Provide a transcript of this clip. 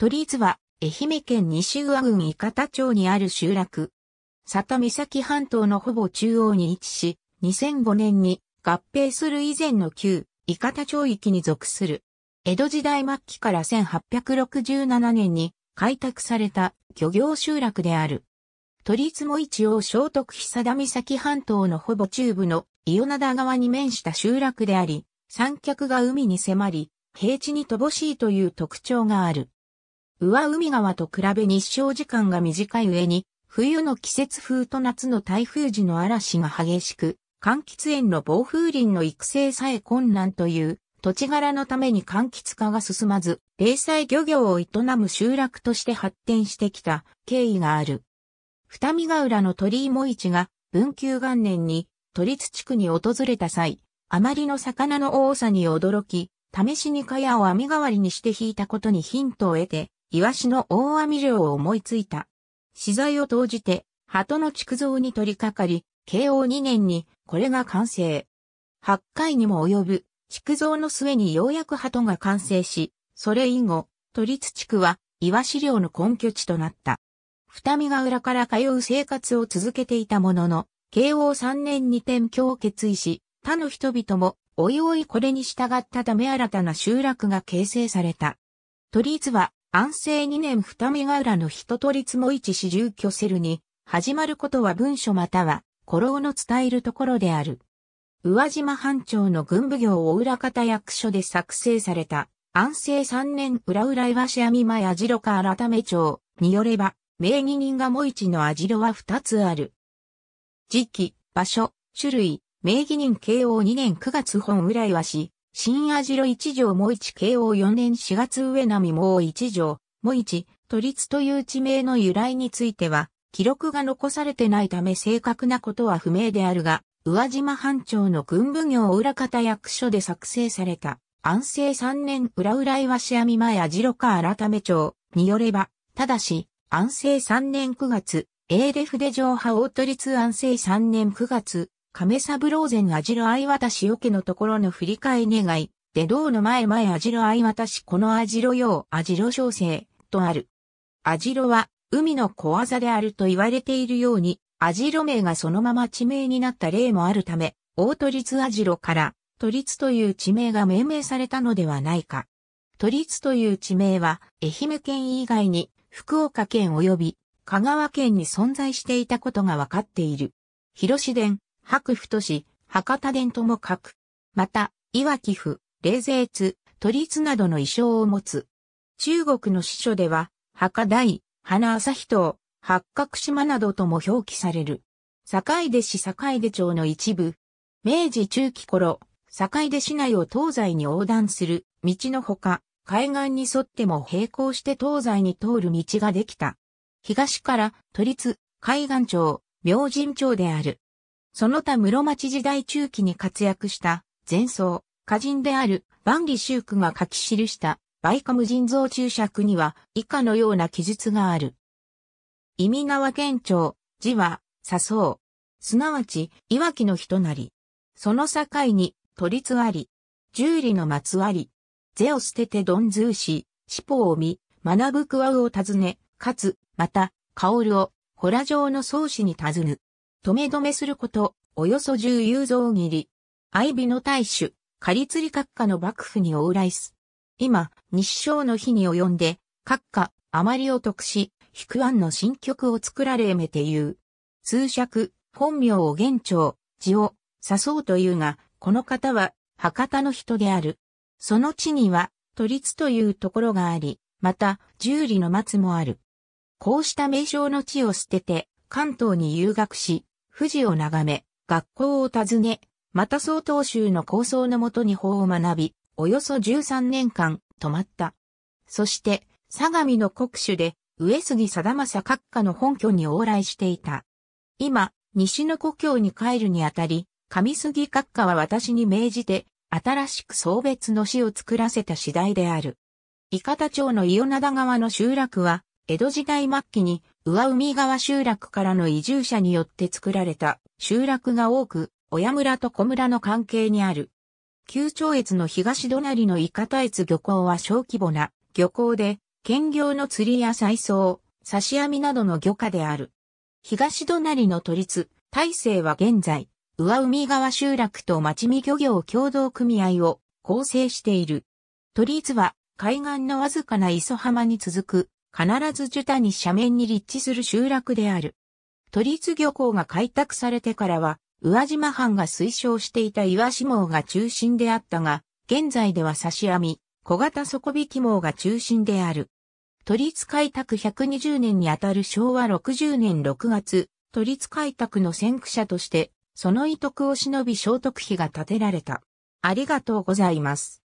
鳥津は、愛媛県西宇和郡伊方町にある集落。佐田岬半島のほぼ中央に位置し、2005年に合併する以前の旧伊方町域に属する。江戸時代末期から1867年に開拓された漁業集落である。鳥津も一応聖徳久田岬半島のほぼ中部の伊予灘川に面した集落であり、三脚が海に迫り、平地に乏しいという特徴がある。上海川と比べ日照時間が短い上に、冬の季節風と夏の台風時の嵐が激しく、柑橘園の防風林の育成さえ困難という土地柄のために柑橘化が進まず、零細漁業を営む集落として発展してきた経緯がある。二見ヶ浦の鳥居茂市が文久元年に都立地区に訪れた際、あまりの魚の多さに驚き、試しに茅を網代わりにして引いたことにヒントを得て、イワシの大網漁を思いついた。資材を投じて、鳩の築造に取り掛かり、慶応2年にこれが完成。8回にも及ぶ築造の末にようやく鳩が完成し、それ以後、都立地区はイワシ漁の根拠地となった。二見ヶ浦から通う生活を続けていたものの、慶応3年に転居を決意し、他の人々も、おいおいこれに従ったため新たな集落が形成された。都立は安政2年二目ヶ浦の人取りつも一市住居せるに、始まることは文書または、古老の伝えるところである。宇和島藩庁の軍部業大浦方役所で作成された、安政三年裏裏岩市網前網路か改め町によれば、名義人がも一の網路は二つある。時期、場所、種類、名義人慶応2年9月本浦岩市、新網代一条も一慶応4年4月上波も一条、も一、都立という地名の由来については、記録が残されてないため正確なことは不明であるが、宇和島藩庁の軍部業裏方役所で作成された、安政3年裏裏岩市網前網代か改め町によれば、ただし、安政3年9月、英レ筆上派大都立安政3年9月、亀三郎前アジロ愛しよけのところの振り替え願い、で道の前前アジロ愛しこのアジロ用アジロ小生、とある。アジロは、海の小技であると言われているように、アジロ名がそのまま地名になった例もあるため、大都立アジロから、都立という地名が命名されたのではないか。都立という地名は、愛媛県以外に、福岡県及び、香川県に存在していたことがわかっている。広市伝、白府都市、博多伝とも書く。また、岩木府、冷税津、都立などの衣装を持つ。中国の司書では、博大、花朝日島、八角島などとも表記される。坂出市坂出町の一部。明治中期頃、坂出市内を東西に横断する道のほか、海岸に沿っても並行して東西に通る道ができた。東から都立、海岸町、明神町である。その他室町時代中期に活躍した前奏、歌人である万里修区が書き記したバイカム人造注釈には以下のような記述がある。意味川県庁、字は、誘う。すなわち、いわきの人なり。その境に、都立あり、十里の松あり、ゼを捨ててどんずうし、しぽを見、学ぶくわうを尋ね、かつ、また、薫を、ほら城の宗師に尋ぬ。止め止めすること、およそ十有ユ切り。愛美の大主、仮釣り閣下の幕府に往来す。今、日照の日に及んで、閣下、あまりを得し、く案の新曲を作られめて言う。通尺、本名を現朝、字を、誘そうというが、この方は、博多の人である。その地には、都立というところがあり、また、十里の松もある。こうした名称の地を捨てて、関東に遊学し、富士を眺め、学校を訪ね、また総統州の構想のもとに法を学び、およそ13年間、泊まった。そして、相模の国主で、上杉貞政閣下の本拠に往来していた。今、西の故郷に帰るにあたり、上杉閣下は私に命じて、新しく送別の死を作らせた次第である。伊方町の伊予灘川の集落は、江戸時代末期に上海川集落からの移住者によって作られた集落が多く、親村と小村の関係にある。旧町越の東隣の伊方越漁港は小規模な漁港で、兼業の釣りや採藻、刺し網などの漁家である。東隣の都立、大勢は現在、上海川集落と町見漁業協同組合を構成している。都立は海岸のわずかな磯浜に続く必ず樹谷斜面に立地する集落である。都立漁港が開拓されてからは、宇和島藩が推奨していた岩志網が中心であったが、現在では刺し網、小型底引き網が中心である。都立開拓120年にあたる昭和60年6月、都立開拓の先駆者として、その遺徳を忍び聖徳碑が建てられた。ありがとうございます。